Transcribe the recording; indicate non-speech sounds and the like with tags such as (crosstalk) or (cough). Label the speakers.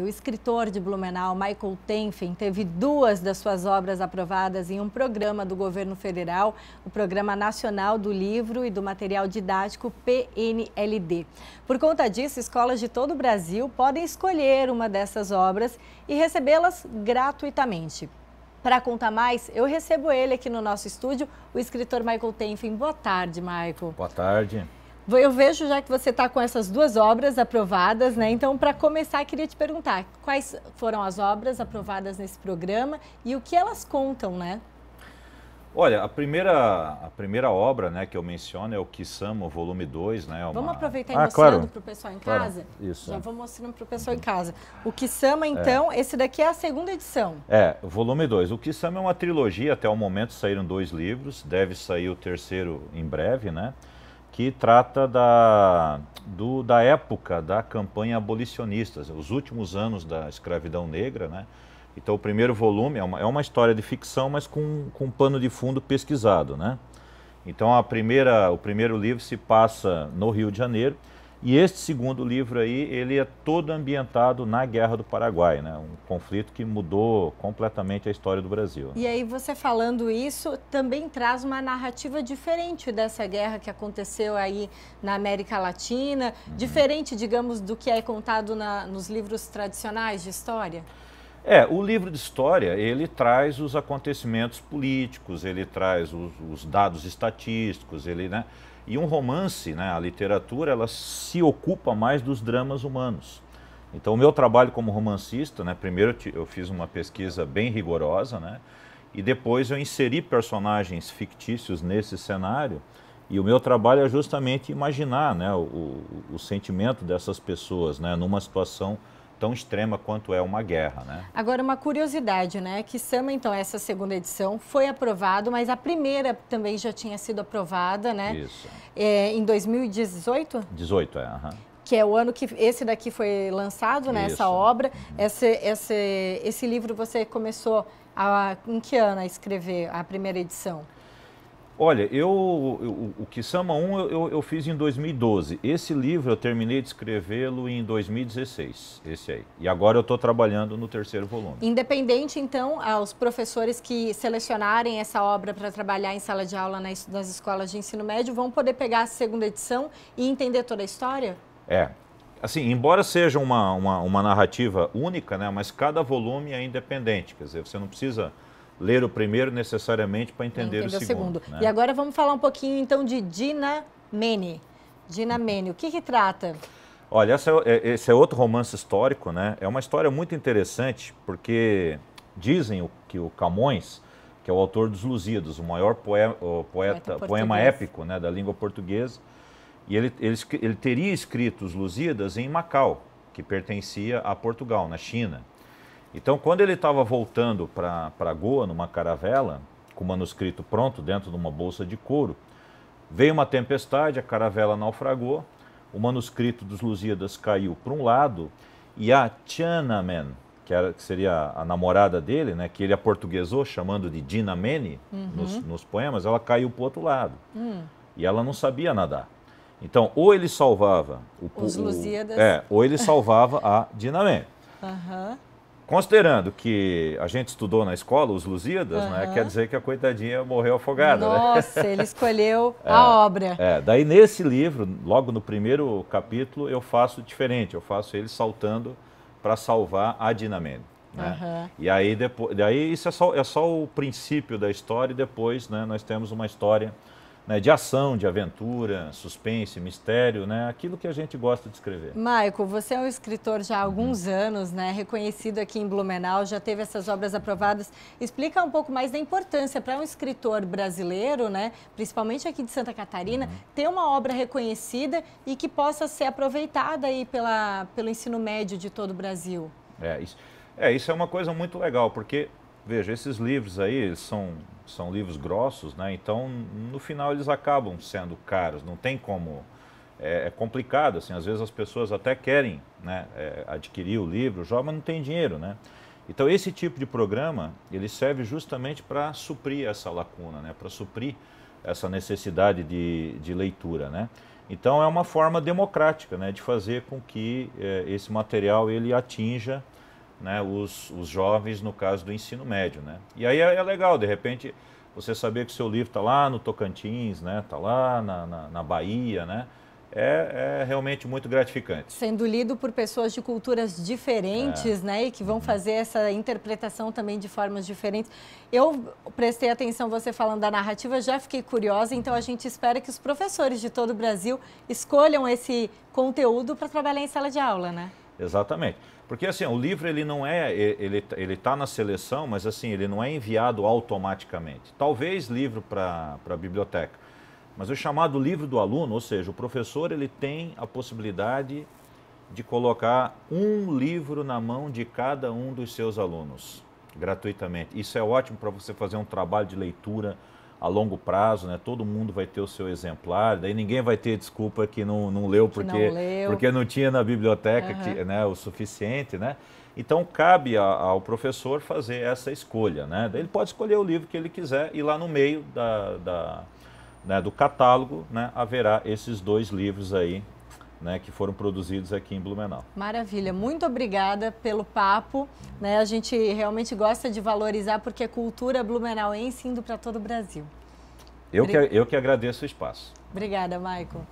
Speaker 1: O escritor de Blumenau, Michael Tenfin, teve duas das suas obras aprovadas em um programa do governo federal, o Programa Nacional do Livro e do Material Didático PNLD. Por conta disso, escolas de todo o Brasil podem escolher uma dessas obras e recebê-las gratuitamente. Para contar mais, eu recebo ele aqui no nosso estúdio, o escritor Michael Tenfin. Boa tarde, Michael. Boa tarde. Eu vejo já que você está com essas duas obras aprovadas, né? Então, para começar, queria te perguntar quais foram as obras aprovadas nesse programa e o que elas contam, né?
Speaker 2: Olha, a primeira, a primeira obra né, que eu menciono é o Kissamo, volume 2. Né, é uma... Vamos aproveitar ah, e ah, mostrando claro. para o pessoal em casa? Claro. Isso. Já vou
Speaker 1: mostrando para o pessoal em casa. O Kissama, é. então, é. esse daqui é a segunda edição.
Speaker 2: É, volume 2. O Kissama é uma trilogia, até o momento saíram dois livros, deve sair o terceiro em breve, né? que trata da, do, da época da campanha abolicionista, os últimos anos da escravidão negra. Né? Então, o primeiro volume é uma, é uma história de ficção, mas com, com um pano de fundo pesquisado. Né? Então, a primeira, o primeiro livro se passa no Rio de Janeiro e este segundo livro aí, ele é todo ambientado na Guerra do Paraguai, né? Um conflito que mudou completamente a história do Brasil.
Speaker 1: E aí você falando isso, também traz uma narrativa diferente dessa guerra que aconteceu aí na América Latina, uhum. diferente, digamos, do que é contado na, nos livros tradicionais de história?
Speaker 2: É, o livro de história, ele traz os acontecimentos políticos, ele traz os, os dados estatísticos, ele, né? E um romance, né, a literatura, ela se ocupa mais dos dramas humanos. Então, o meu trabalho como romancista, né, primeiro eu fiz uma pesquisa bem rigorosa, né, e depois eu inseri personagens fictícios nesse cenário, e o meu trabalho é justamente imaginar né, o, o, o sentimento dessas pessoas né, numa situação tão extrema quanto é uma guerra, né?
Speaker 1: Agora, uma curiosidade, né? Que Sama, então, essa segunda edição foi aprovado, mas a primeira também já tinha sido aprovada, né? Isso. É, em 2018?
Speaker 2: 18, é, Uhum
Speaker 1: que é o ano que esse daqui foi lançado, né, Isso. essa obra. Uhum. Esse, esse, esse livro você começou a, em que ano a escrever a primeira edição?
Speaker 2: Olha, eu, eu o Kisama 1 eu, eu, fiz em 2012. Esse livro eu terminei de escrevê-lo em 2016, esse aí. E agora eu estou trabalhando no terceiro volume.
Speaker 1: Independente, então, aos professores que selecionarem essa obra para trabalhar em sala de aula nas, nas escolas de ensino médio, vão poder pegar a segunda edição e entender toda a história?
Speaker 2: É, assim, embora seja uma, uma, uma, narrativa única, né, mas cada volume é independente, quer dizer, você não precisa ler o primeiro necessariamente para entender, entender, o segundo. O segundo. Né? E agora
Speaker 1: vamos falar um pouquinho então de Dina Mene. Dina Mene, o que, que trata?
Speaker 2: Olha, é, é, esse é outro romance histórico, né? É uma história muito interessante, porque dizem que o Camões, que é o autor dos Lusíadas, o maior poema, o poeta, poeta poema épico né, da língua portuguesa, e ele, ele, ele teria escrito os Lusíadas em Macau, que pertencia a Portugal, na China. Então, quando ele estava voltando para Goa, numa caravela, com o manuscrito pronto dentro de uma bolsa de couro, veio uma tempestade, a caravela naufragou, o manuscrito dos Lusíadas caiu para um lado e a Tiananmen, que, era, que seria a namorada dele, né, que ele aportuguesou chamando de Dinamene uhum. nos, nos, poemas, ela caiu para o outro lado. Uhum. E ela não sabia nadar. Então, ou ele salvava o, Os o, Lusíadas. É, ou ele salvava a Dinamene. Uhum. Considerando que a gente estudou na escola, os Lusíadas, uhum. né, quer dizer que a coitadinha morreu afogada. Né? Nossa, né? ele (laughs)
Speaker 1: escolheu é, a obra.
Speaker 2: É, daí nesse livro, logo no primeiro capítulo, eu faço diferente, eu faço ele saltando para salvar Adinamene. Né? Uhum. E aí, depois, daí isso é só, é só o princípio da história e depois né, nós temos uma história né, de ação, de aventura, suspense, mistério, né, aquilo que a gente gosta de escrever.
Speaker 1: Maico, você é um escritor já há alguns uhum. anos, né, reconhecido aqui em Blumenau, já teve essas obras aprovadas. Explica um pouco mais da importância para um escritor brasileiro, né, principalmente aqui de Santa Catarina, uhum. ter uma obra reconhecida e que possa ser aproveitada aí pela, pelo ensino médio de todo o Brasil.
Speaker 2: É isso, é, isso é uma coisa muito legal, porque Veja, esses livros aí são, são livros grossos, né? então no final eles acabam sendo caros, não tem como. É, é complicado, assim, às vezes as pessoas até querem né, é, adquirir o livro, já, mas não tem dinheiro. Né? Então esse tipo de programa ele serve justamente para suprir essa lacuna, né? para suprir essa necessidade de, de leitura. Né? Então é uma forma democrática né? de fazer com que é, esse material ele atinja né, os, os jovens no caso do ensino médio. Né? E aí é, é legal, de repente, você saber que o seu livro está lá no Tocantins, está né, tá lá na, na, na Bahia, né? É, é, realmente muito gratificante.
Speaker 1: Sendo lido por pessoas de culturas diferentes, é. né? E que vão uhum. fazer essa interpretação também de formas diferentes. Eu prestei atenção você falando da narrativa, já fiquei curiosa, então a uhum. gente espera que os professores de todo o Brasil escolham esse conteúdo para trabalhar em sala de aula, né?
Speaker 2: Exatamente. Porque assim, o livro ele não é, ele ele está na seleção, mas assim ele não é enviado automaticamente. Talvez livro para a biblioteca, mas o chamado livro do aluno, ou seja, o professor ele tem a possibilidade de colocar um livro na mão de cada um dos seus alunos gratuitamente. Isso é ótimo para você fazer um trabalho de leitura a longo prazo, né? Todo mundo vai ter o seu exemplar, daí ninguém vai ter desculpa que não, não leu porque não, leu. porque não tinha na biblioteca uhum. que, né, o suficiente, né? Então cabe a, ao professor fazer essa escolha, né? Daí ele pode escolher o livro que ele quiser e lá no meio da, da né, do catálogo né, haverá esses dois livros aí né, que foram produzidos aqui em Blumenau.
Speaker 1: Maravilha, muito obrigada pelo papo. Né? A gente realmente gosta de valorizar porque a cultura blumenauense indo para todo o Brasil. Eu, Obrig...
Speaker 2: que, eu que agradeço o espaço.
Speaker 1: Obrigada, Maicon.